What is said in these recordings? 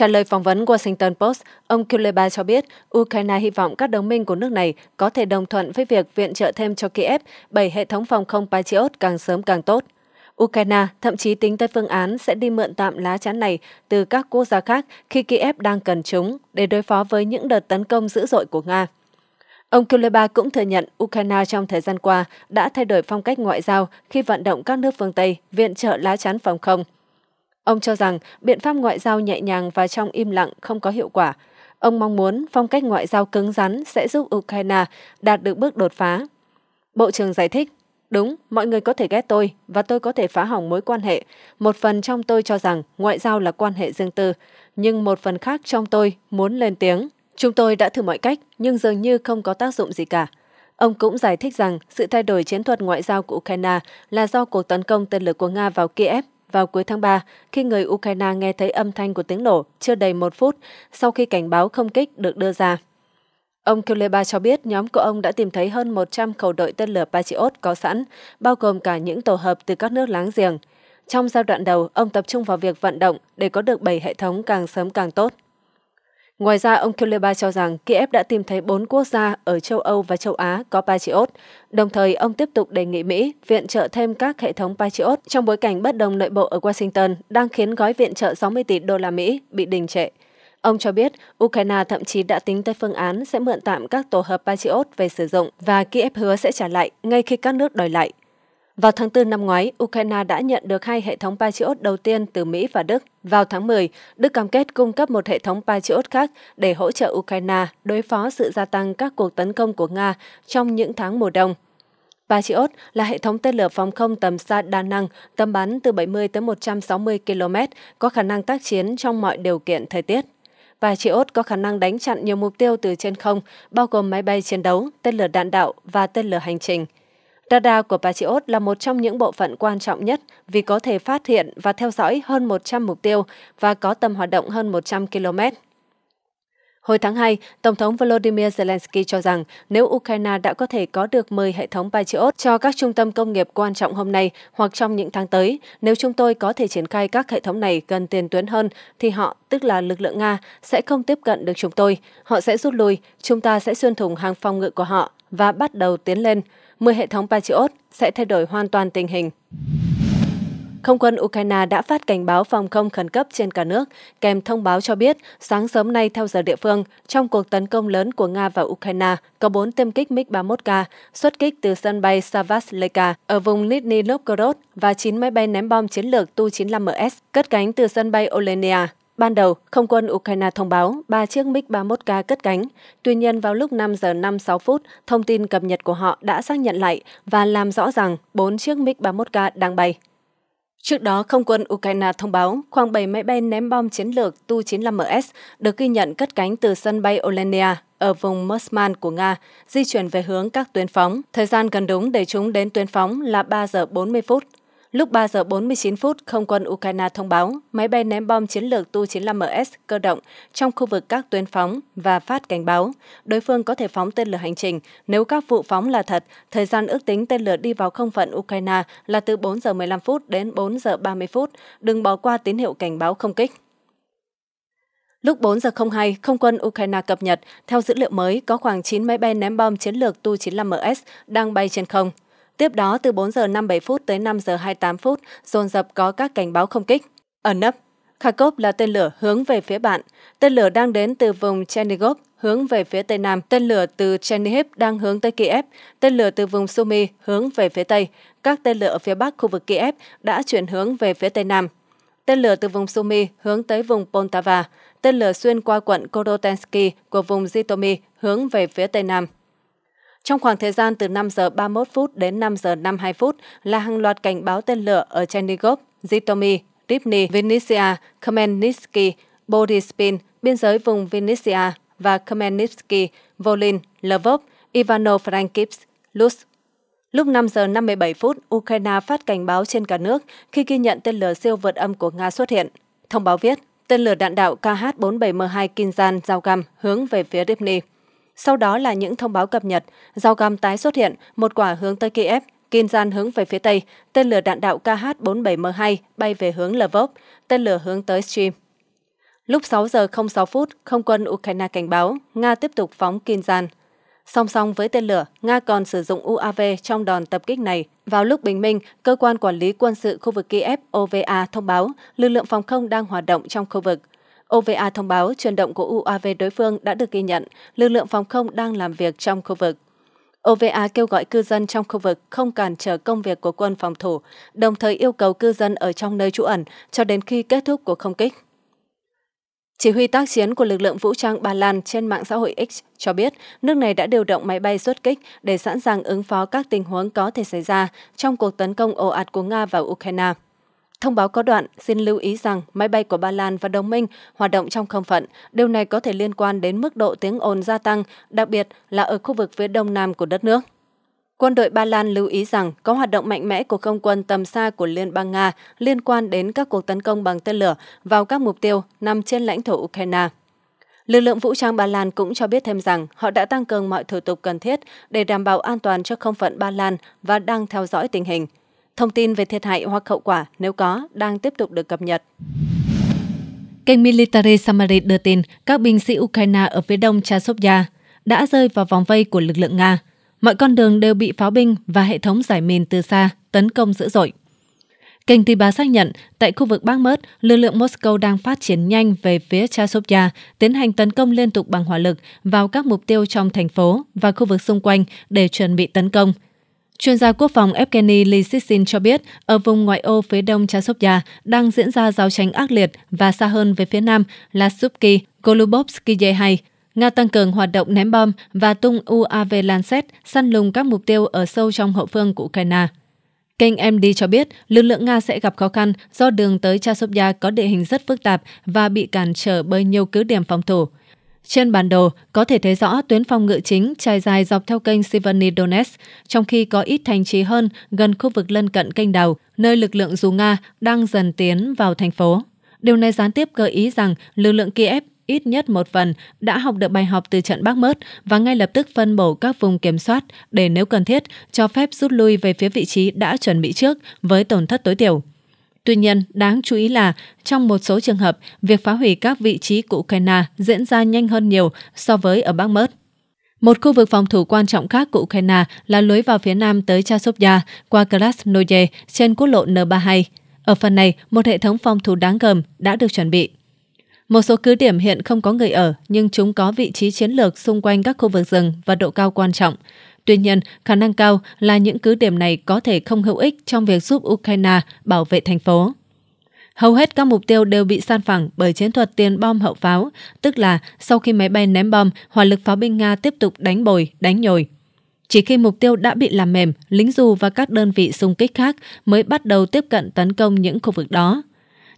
Trả lời phỏng vấn Washington Post, ông Kuleba cho biết Ukraine hy vọng các đồng minh của nước này có thể đồng thuận với việc viện trợ thêm cho Kiev 7 hệ thống phòng không Patriot càng sớm càng tốt. Ukraine thậm chí tính tới phương án sẽ đi mượn tạm lá chắn này từ các quốc gia khác khi Kiev đang cần chúng để đối phó với những đợt tấn công dữ dội của Nga. Ông Kuleba cũng thừa nhận Ukraine trong thời gian qua đã thay đổi phong cách ngoại giao khi vận động các nước phương Tây viện trợ lá chắn phòng không. Ông cho rằng biện pháp ngoại giao nhẹ nhàng và trong im lặng không có hiệu quả. Ông mong muốn phong cách ngoại giao cứng rắn sẽ giúp Ukraine đạt được bước đột phá. Bộ trưởng giải thích, Đúng, mọi người có thể ghét tôi và tôi có thể phá hỏng mối quan hệ. Một phần trong tôi cho rằng ngoại giao là quan hệ riêng tư, nhưng một phần khác trong tôi muốn lên tiếng. Chúng tôi đã thử mọi cách nhưng dường như không có tác dụng gì cả. Ông cũng giải thích rằng sự thay đổi chiến thuật ngoại giao của Ukraine là do cuộc tấn công tên lửa của Nga vào Kiev vào cuối tháng 3 khi người Ukraine nghe thấy âm thanh của tiếng nổ chưa đầy một phút sau khi cảnh báo không kích được đưa ra. Ông Kuleba cho biết nhóm của ông đã tìm thấy hơn 100 khẩu đội tên lửa Patriot có sẵn, bao gồm cả những tổ hợp từ các nước láng giềng. Trong giai đoạn đầu, ông tập trung vào việc vận động để có được 7 hệ thống càng sớm càng tốt. Ngoài ra, ông Kuleba cho rằng Kiev đã tìm thấy bốn quốc gia ở châu Âu và châu Á có Patriot. Đồng thời, ông tiếp tục đề nghị Mỹ viện trợ thêm các hệ thống Patriot trong bối cảnh bất đồng nội bộ ở Washington đang khiến gói viện trợ 60 tỷ đô la Mỹ bị đình trệ. Ông cho biết Ukraine thậm chí đã tính tới phương án sẽ mượn tạm các tổ hợp Patriot về sử dụng và Kiev hứa sẽ trả lại ngay khi các nước đòi lại. Vào tháng 4 năm ngoái, Ukraine đã nhận được hai hệ thống Patriot đầu tiên từ Mỹ và Đức. Vào tháng 10, Đức cam kết cung cấp một hệ thống Patriot khác để hỗ trợ Ukraine đối phó sự gia tăng các cuộc tấn công của Nga trong những tháng mùa đông. Patriot là hệ thống tên lửa phòng không tầm xa đa năng, tầm bắn từ 70 tới 160 km, có khả năng tác chiến trong mọi điều kiện thời tiết. Patriot có khả năng đánh chặn nhiều mục tiêu từ trên không, bao gồm máy bay chiến đấu, tên lửa đạn đạo và tên lửa hành trình – Radar của Patriot là một trong những bộ phận quan trọng nhất vì có thể phát hiện và theo dõi hơn 100 mục tiêu và có tầm hoạt động hơn 100 km. Hồi tháng 2, Tổng thống Volodymyr Zelensky cho rằng nếu Ukraine đã có thể có được 10 hệ thống Patriot cho các trung tâm công nghiệp quan trọng hôm nay hoặc trong những tháng tới, nếu chúng tôi có thể triển khai các hệ thống này gần tiền tuyến hơn, thì họ, tức là lực lượng Nga, sẽ không tiếp cận được chúng tôi. Họ sẽ rút lui, chúng ta sẽ xuyên thủng hàng phòng ngự của họ và bắt đầu tiến lên. 10 hệ thống Patriot sẽ thay đổi hoàn toàn tình hình. Không quân Ukraine đã phát cảnh báo phòng không khẩn cấp trên cả nước, kèm thông báo cho biết sáng sớm nay theo giờ địa phương, trong cuộc tấn công lớn của Nga vào Ukraine, có 4 tiêm kích MiG-31K xuất kích từ sân bay Savastleka ở vùng Nizhny Novgorod và 9 máy bay ném bom chiến lược Tu-95MS cất cánh từ sân bay Olenia Ban đầu, không quân Ukraine thông báo ba chiếc MiG-31K cất cánh. Tuy nhiên, vào lúc 5 giờ 56 phút, thông tin cập nhật của họ đã xác nhận lại và làm rõ rằng bốn chiếc MiG-31K đang bay. Trước đó, không quân Ukraine thông báo khoảng 7 máy bay ném bom chiến lược Tu-95MS được ghi nhận cất cánh từ sân bay Olenia ở vùng mosman của Nga, di chuyển về hướng các tuyến phóng. Thời gian gần đúng để chúng đến tuyến phóng là 3 giờ 40 phút. Lúc 3 giờ 49 phút, không quân Ukraine thông báo máy bay ném bom chiến lược Tu-95MS cơ động trong khu vực các tuyến phóng và phát cảnh báo. Đối phương có thể phóng tên lửa hành trình. Nếu các vụ phóng là thật, thời gian ước tính tên lửa đi vào không phận Ukraine là từ 4 giờ 15 phút đến 4 giờ 30 phút. Đừng bỏ qua tín hiệu cảnh báo không kích. Lúc 4 giờ 02, không quân Ukraine cập nhật, theo dữ liệu mới, có khoảng 9 máy bay ném bom chiến lược Tu-95MS đang bay trên không. Tiếp đó, từ 4 giờ 57 phút tới 5 giờ 28 phút, dồn dập có các cảnh báo không kích. ở nấp, Kharkov là tên lửa hướng về phía bạn. Tên lửa đang đến từ vùng Chernigov, hướng về phía Tây Nam. Tên lửa từ Chernihiv đang hướng tới Kiev. Tên lửa từ vùng Sumy hướng về phía Tây. Các tên lửa ở phía Bắc khu vực Kiev đã chuyển hướng về phía Tây Nam. Tên lửa từ vùng Sumy hướng tới vùng Poltava. Tên lửa xuyên qua quận Korotensky của vùng Zhytomyr hướng về phía Tây Nam. Trong khoảng thời gian từ 5 giờ 31 phút đến 5 giờ 52 phút là hàng loạt cảnh báo tên lửa ở Chernigov, Zhytomyr, Rivne, Vinnytsia, Khmelnytsky, Bodispin, biên giới vùng Vinnytsia và Khmelnytsky, Volyn, Lvov, Ivano-Frankivsk, Lutsk. Lúc 5 giờ 57 phút, Ukraine phát cảnh báo trên cả nước khi ghi nhận tên lửa siêu vượt âm của Nga xuất hiện. Thông báo viết, tên lửa đạn đạo KH-47M2 Kinzhan giao găm hướng về phía Rivne. Sau đó là những thông báo cập nhật, dao găm tái xuất hiện, một quả hướng tới Kiev, Kinzhan hướng về phía Tây, tên lửa đạn đạo KH-47M2 bay về hướng Lvov, tên lửa hướng tới Stream. Lúc 6 giờ 06 phút, không quân Ukraine cảnh báo Nga tiếp tục phóng Kinzhan. Song song với tên lửa, Nga còn sử dụng UAV trong đòn tập kích này. Vào lúc bình minh, cơ quan quản lý quân sự khu vực Kiev OVA thông báo lực lượng phòng không đang hoạt động trong khu vực. OVA thông báo chuyển động của UAV đối phương đã được ghi nhận, lực lượng phòng không đang làm việc trong khu vực. OVA kêu gọi cư dân trong khu vực không cản trở công việc của quân phòng thủ, đồng thời yêu cầu cư dân ở trong nơi trú ẩn cho đến khi kết thúc cuộc không kích. Chỉ huy tác chiến của lực lượng vũ trang Ba Lan trên mạng xã hội X cho biết nước này đã điều động máy bay xuất kích để sẵn sàng ứng phó các tình huống có thể xảy ra trong cuộc tấn công ồ ạt của Nga vào Ukraine. Thông báo có đoạn xin lưu ý rằng máy bay của Ba Lan và đồng minh hoạt động trong không phận. Điều này có thể liên quan đến mức độ tiếng ồn gia tăng, đặc biệt là ở khu vực phía đông nam của đất nước. Quân đội Ba Lan lưu ý rằng có hoạt động mạnh mẽ của không quân tầm xa của Liên bang Nga liên quan đến các cuộc tấn công bằng tên lửa vào các mục tiêu nằm trên lãnh thổ Ukraine. Lực lượng vũ trang Ba Lan cũng cho biết thêm rằng họ đã tăng cường mọi thủ tục cần thiết để đảm bảo an toàn cho không phận Ba Lan và đang theo dõi tình hình – Thông tin về thiệt hại hoặc hậu quả nếu có đang tiếp tục được cập nhật. Kênh Military Summary đưa tin các binh sĩ Ukraine ở phía đông Chasovya đã rơi vào vòng vây của lực lượng Nga. Mọi con đường đều bị pháo binh và hệ thống giải mìn từ xa tấn công dữ dội. Kênh Tiba xác nhận, tại khu vực Bắc Mớt, lực lượng Moscow đang phát triển nhanh về phía Chasovya, tiến hành tấn công liên tục bằng hỏa lực vào các mục tiêu trong thành phố và khu vực xung quanh để chuẩn bị tấn công – Chuyên gia quốc phòng Evgeny Lisitsin cho biết, ở vùng ngoại ô phía đông Chasovya đang diễn ra giao tranh ác liệt và xa hơn về phía nam là Subki, Golubovsky ye Nga tăng cường hoạt động ném bom và tung UAV Lancet săn lùng các mục tiêu ở sâu trong hậu phương của Ukraine. Kênh MD cho biết lực lượng Nga sẽ gặp khó khăn do đường tới Chasovya có địa hình rất phức tạp và bị cản trở bởi nhiều cứ điểm phòng thủ. Trên bản đồ, có thể thấy rõ tuyến phòng ngự chính trải dài dọc theo kênh Siverny Donetsk, trong khi có ít thành trì hơn gần khu vực lân cận kênh đào, nơi lực lượng dù Nga đang dần tiến vào thành phố. Điều này gián tiếp gợi ý rằng lực lượng Kiev ít nhất một phần đã học được bài học từ trận Bắc Mớt và ngay lập tức phân bổ các vùng kiểm soát để nếu cần thiết cho phép rút lui về phía vị trí đã chuẩn bị trước với tổn thất tối thiểu. Tuy nhiên, đáng chú ý là trong một số trường hợp, việc phá hủy các vị trí của Ukraine diễn ra nhanh hơn nhiều so với ở Bắc Mớt. Một khu vực phòng thủ quan trọng khác của Ukraine là lối vào phía nam tới Chasovya qua Krasnoye trên quốc lộ N32. Ở phần này, một hệ thống phòng thủ đáng gờm đã được chuẩn bị. Một số cứ điểm hiện không có người ở, nhưng chúng có vị trí chiến lược xung quanh các khu vực rừng và độ cao quan trọng. Tuy nhiên, khả năng cao là những cứ điểm này có thể không hữu ích trong việc giúp Ukraine bảo vệ thành phố. Hầu hết các mục tiêu đều bị san phẳng bởi chiến thuật tiền bom hậu pháo, tức là sau khi máy bay ném bom, hỏa lực pháo binh Nga tiếp tục đánh bồi, đánh nhồi. Chỉ khi mục tiêu đã bị làm mềm, lính dù và các đơn vị xung kích khác mới bắt đầu tiếp cận tấn công những khu vực đó.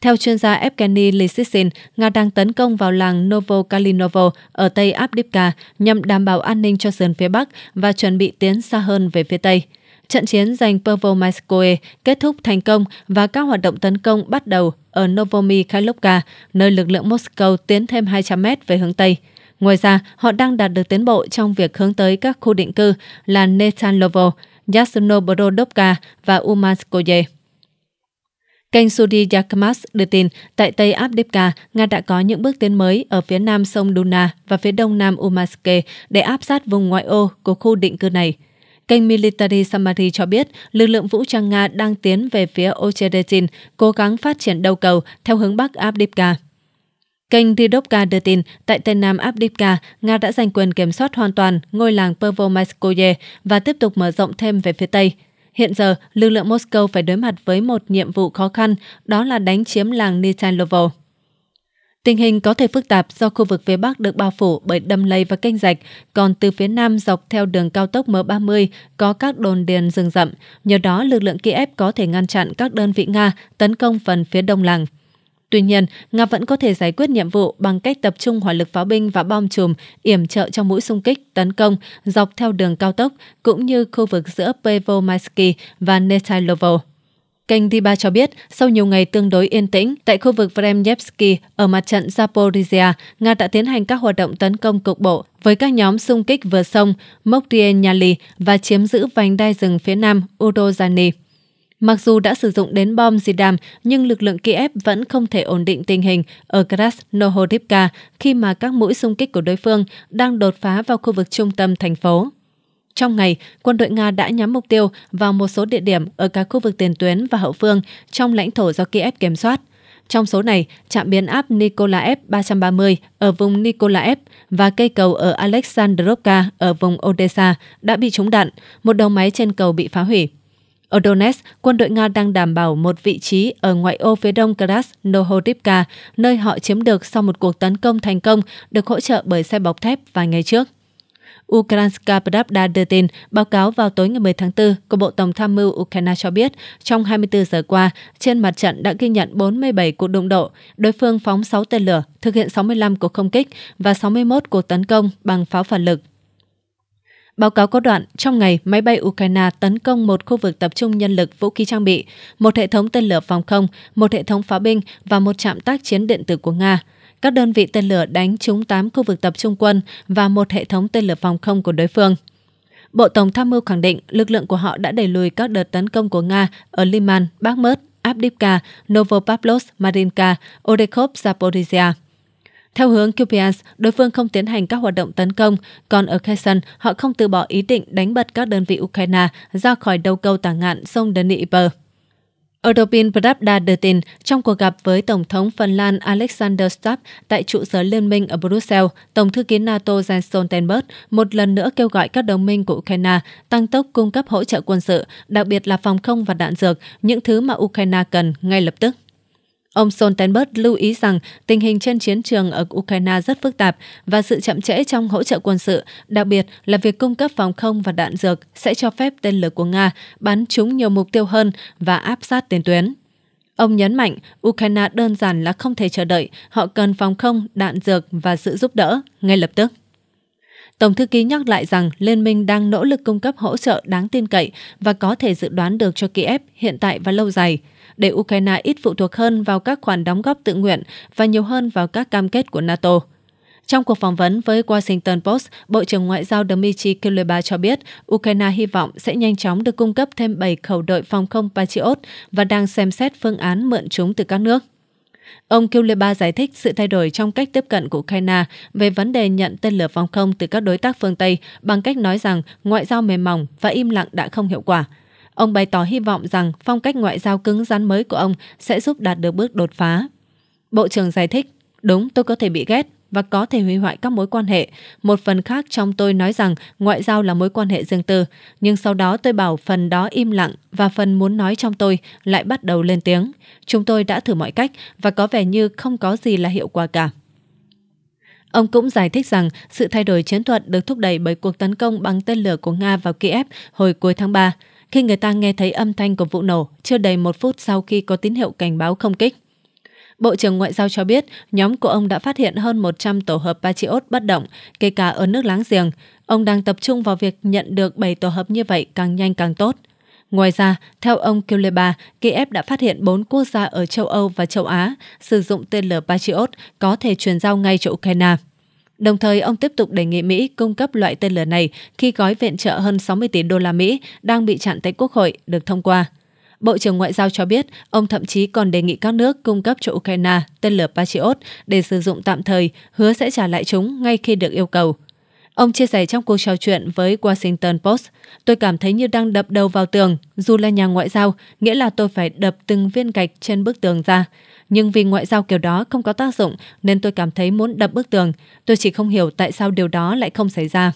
Theo chuyên gia Evgeny Lisitsin, Nga đang tấn công vào làng Novokalinovo ở Tây Abdivka nhằm đảm bảo an ninh cho sườn phía Bắc và chuẩn bị tiến xa hơn về phía Tây. Trận chiến giành Pervomaiskoe kết thúc thành công và các hoạt động tấn công bắt đầu ở Novomi Khailovka, nơi lực lượng Moscow tiến thêm 200 mét về hướng Tây. Ngoài ra, họ đang đạt được tiến bộ trong việc hướng tới các khu định cư là Netanlovo, Yasnoborodovka và Umanskoye. Kênh Sudi Yakmas đưa tin, tại Tây Abdebka, Nga đã có những bước tiến mới ở phía nam sông Duna và phía đông nam Umaske để áp sát vùng ngoại ô của khu định cư này. Kênh Military Samari cho biết lực lượng vũ trang Nga đang tiến về phía Ocherezin, cố gắng phát triển đầu cầu theo hướng Bắc Abdibka. Kênh Ridovka đưa tin, tại Tây Nam Abdibka, Nga đã giành quyền kiểm soát hoàn toàn ngôi làng Pervomaiskoye và tiếp tục mở rộng thêm về phía Tây – Hiện giờ, lực lượng Moscow phải đối mặt với một nhiệm vụ khó khăn, đó là đánh chiếm làng Nitailovo. Tình hình có thể phức tạp do khu vực phía Bắc được bao phủ bởi đầm lầy và kênh rạch, còn từ phía Nam dọc theo đường cao tốc M30 có các đồn điền rừng rậm. Nhờ đó, lực lượng Kiev có thể ngăn chặn các đơn vị Nga tấn công phần phía đông làng. Tuy nhiên, Nga vẫn có thể giải quyết nhiệm vụ bằng cách tập trung hỏa lực pháo binh và bom chùm yểm trợ cho mũi xung kích, tấn công dọc theo đường cao tốc cũng như khu vực giữa Pevomaisky và Netailovo. Kênh Diba cho biết, sau nhiều ngày tương đối yên tĩnh, tại khu vực Vremyevsky ở mặt trận Zaporizhia, Nga đã tiến hành các hoạt động tấn công cục bộ với các nhóm xung kích vừa sông Mokdianyali và chiếm giữ vành đai rừng phía nam Udozhany. Mặc dù đã sử dụng đến bom di đàm, nhưng lực lượng Kiev vẫn không thể ổn định tình hình ở Krasnohorivka khi mà các mũi xung kích của đối phương đang đột phá vào khu vực trung tâm thành phố. Trong ngày, quân đội Nga đã nhắm mục tiêu vào một số địa điểm ở các khu vực tiền tuyến và hậu phương trong lãnh thổ do Kiev kiểm soát. Trong số này, trạm biến áp Nikolaev 330 ở vùng Nikolaev và cây cầu ở Alexandrovka ở vùng Odessa đã bị trúng đạn, một đầu máy trên cầu bị phá hủy. Ở Donetsk, quân đội Nga đang đảm bảo một vị trí ở ngoại ô phía đông Krasnohorivka, nơi họ chiếm được sau một cuộc tấn công thành công được hỗ trợ bởi xe bọc thép vài ngày trước. Ukrainska Pravda đưa tin, báo cáo vào tối ngày 10 tháng 4 của Bộ Tổng tham mưu Ukraine cho biết, trong 24 giờ qua, trên mặt trận đã ghi nhận 47 cuộc đụng độ, đối phương phóng 6 tên lửa, thực hiện 65 cuộc không kích và 61 cuộc tấn công bằng pháo phản lực. Báo cáo có đoạn, trong ngày, máy bay Ukraine tấn công một khu vực tập trung nhân lực vũ khí trang bị, một hệ thống tên lửa phòng không, một hệ thống pháo binh và một trạm tác chiến điện tử của Nga. Các đơn vị tên lửa đánh trúng 8 khu vực tập trung quân và một hệ thống tên lửa phòng không của đối phương. Bộ Tổng tham mưu khẳng định lực lượng của họ đã đẩy lùi các đợt tấn công của Nga ở Liman, Bakhmut, Abdivka, Novopavlovsk, Marinka, Odekhov, Zaporizhia. Theo hướng Kupiansk, đối phương không tiến hành các hoạt động tấn công, còn ở Kherson, họ không từ bỏ ý định đánh bật các đơn vị Ukraine ra khỏi đầu cầu tảng ngạn sông Dnieper. Ordopin Pravda đưa tin trong cuộc gặp với Tổng thống Phần Lan Alexander Stubb tại trụ sở Liên minh ở Brussels, Tổng thư ký NATO Jens Stoltenberg một lần nữa kêu gọi các đồng minh của Ukraine tăng tốc cung cấp hỗ trợ quân sự, đặc biệt là phòng không và đạn dược, những thứ mà Ukraine cần ngay lập tức. Ông Stoltenberg lưu ý rằng tình hình trên chiến trường ở Ukraine rất phức tạp và sự chậm trễ trong hỗ trợ quân sự, đặc biệt là việc cung cấp phòng không và đạn dược sẽ cho phép tên lửa của Nga bắn trúng nhiều mục tiêu hơn và áp sát tiền tuyến. Ông nhấn mạnh Ukraine đơn giản là không thể chờ đợi, họ cần phòng không, đạn dược và sự giúp đỡ ngay lập tức. Tổng thư ký nhắc lại rằng Liên minh đang nỗ lực cung cấp hỗ trợ đáng tin cậy và có thể dự đoán được cho Kiev hiện tại và lâu dài – để Ukraine ít phụ thuộc hơn vào các khoản đóng góp tự nguyện và nhiều hơn vào các cam kết của NATO. Trong cuộc phỏng vấn với Washington Post, Bộ trưởng Ngoại giao Dmitry Kuleba cho biết Ukraine hy vọng sẽ nhanh chóng được cung cấp thêm 7 khẩu đội phòng không Patriot và đang xem xét phương án mượn chúng từ các nước. Ông Kuleba giải thích sự thay đổi trong cách tiếp cận của Ukraine về vấn đề nhận tên lửa phòng không từ các đối tác phương Tây bằng cách nói rằng ngoại giao mềm mỏng và im lặng đã không hiệu quả – Ông bày tỏ hy vọng rằng phong cách ngoại giao cứng rắn mới của ông sẽ giúp đạt được bước đột phá. Bộ trưởng giải thích, đúng tôi có thể bị ghét và có thể hủy hoại các mối quan hệ. Một phần khác trong tôi nói rằng ngoại giao là mối quan hệ riêng tư, nhưng sau đó tôi bảo phần đó im lặng và phần muốn nói trong tôi lại bắt đầu lên tiếng. Chúng tôi đã thử mọi cách và có vẻ như không có gì là hiệu quả cả. Ông cũng giải thích rằng sự thay đổi chiến thuật được thúc đẩy bởi cuộc tấn công bằng tên lửa của Nga vào Kiev hồi cuối tháng 3 khi người ta nghe thấy âm thanh của vụ nổ chưa đầy một phút sau khi có tín hiệu cảnh báo không kích. Bộ trưởng Ngoại giao cho biết nhóm của ông đã phát hiện hơn 100 tổ hợp Patriot bất động, kể cả ở nước láng giềng. Ông đang tập trung vào việc nhận được 7 tổ hợp như vậy càng nhanh càng tốt. Ngoài ra, theo ông Kuleba, Kiev đã phát hiện 4 quốc gia ở châu Âu và châu Á sử dụng tên lửa Patriot có thể truyền giao ngay cho Ukraine. Đồng thời, ông tiếp tục đề nghị Mỹ cung cấp loại tên lửa này khi gói viện trợ hơn 60 tỷ đô la Mỹ đang bị chặn tại Quốc hội được thông qua. Bộ trưởng Ngoại giao cho biết, ông thậm chí còn đề nghị các nước cung cấp cho Ukraine tên lửa Patriot để sử dụng tạm thời, hứa sẽ trả lại chúng ngay khi được yêu cầu. Ông chia sẻ trong cuộc trò chuyện với Washington Post, tôi cảm thấy như đang đập đầu vào tường, dù là nhà ngoại giao, nghĩa là tôi phải đập từng viên gạch trên bức tường ra. Nhưng vì ngoại giao kiểu đó không có tác dụng nên tôi cảm thấy muốn đập bức tường. Tôi chỉ không hiểu tại sao điều đó lại không xảy ra.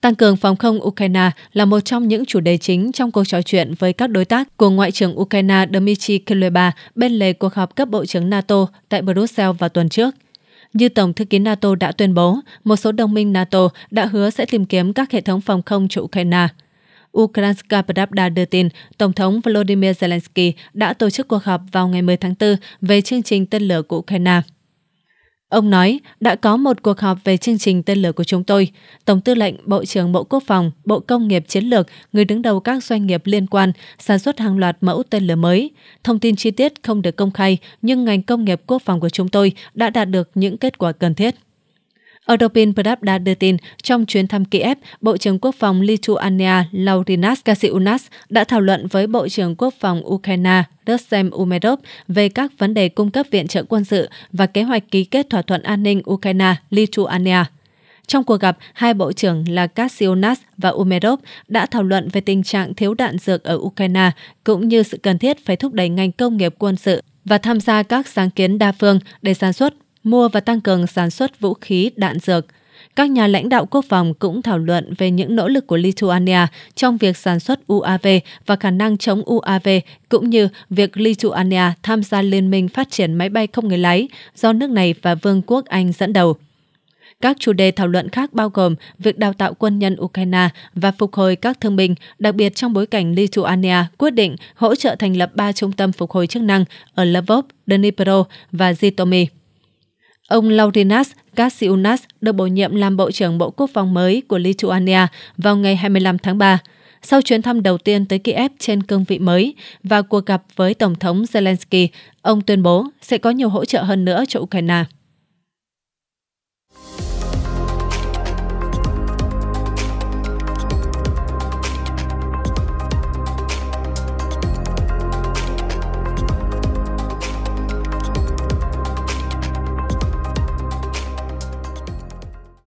Tăng cường phòng không Ukraine là một trong những chủ đề chính trong cuộc trò chuyện với các đối tác của Ngoại trưởng Ukraine Dmitry Kuleba bên lề cuộc họp cấp Bộ trưởng NATO tại Brussels vào tuần trước. Như Tổng thư ký NATO đã tuyên bố, một số đồng minh NATO đã hứa sẽ tìm kiếm các hệ thống phòng không cho Ukraine. Ukrainska Pravda đưa tin, Tổng thống Volodymyr Zelensky đã tổ chức cuộc họp vào ngày 10 tháng 4 về chương trình tên lửa của Ukraine. Ông nói đã có một cuộc họp về chương trình tên lửa của chúng tôi. Tổng tư lệnh, Bộ trưởng Bộ Quốc phòng, Bộ Công nghiệp Chiến lược, người đứng đầu các doanh nghiệp liên quan sản xuất hàng loạt mẫu tên lửa mới. Thông tin chi tiết không được công khai, nhưng ngành công nghiệp quốc phòng của chúng tôi đã đạt được những kết quả cần thiết. Europin đã đưa tin, trong chuyến thăm Kiev, Bộ trưởng Quốc phòng Lithuania Laurinas Kasiunas đã thảo luận với Bộ trưởng Quốc phòng Ukraine Rustem Umerov về các vấn đề cung cấp viện trợ quân sự và kế hoạch ký kết thỏa thuận an ninh Ukraine-Lithuania. Trong cuộc gặp, hai bộ trưởng là Kasionas và Umerov đã thảo luận về tình trạng thiếu đạn dược ở Ukraine, cũng như sự cần thiết phải thúc đẩy ngành công nghiệp quân sự và tham gia các sáng kiến đa phương để sản xuất mua và tăng cường sản xuất vũ khí, đạn dược. Các nhà lãnh đạo quốc phòng cũng thảo luận về những nỗ lực của Lithuania trong việc sản xuất UAV và khả năng chống UAV, cũng như việc Lithuania tham gia Liên minh phát triển máy bay không người lái do nước này và Vương quốc Anh dẫn đầu. Các chủ đề thảo luận khác bao gồm việc đào tạo quân nhân Ukraine và phục hồi các thương binh, đặc biệt trong bối cảnh Lithuania quyết định hỗ trợ thành lập ba trung tâm phục hồi chức năng ở Lvov, Dnipro và Zhytomyr. Ông Laurinas Katsiounas được bổ nhiệm làm Bộ trưởng Bộ Quốc phòng mới của Lithuania vào ngày 25 tháng 3, sau chuyến thăm đầu tiên tới Kiev trên cương vị mới và cuộc gặp với Tổng thống Zelensky, ông tuyên bố sẽ có nhiều hỗ trợ hơn nữa cho Ukraine.